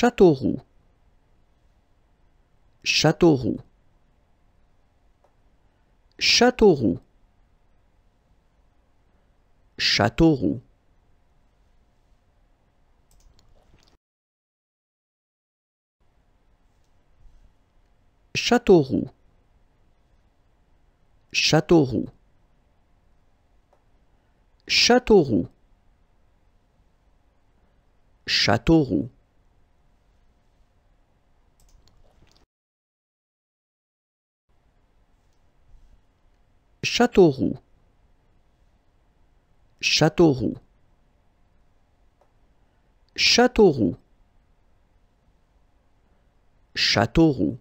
Châteauroux. Châteauroux. Châteauroux. Châteauroux. Châteauroux. Châteauroux. Châteauroux. Châteauroux. Châteauroux. Châteauroux. Châteauroux. Châteauroux.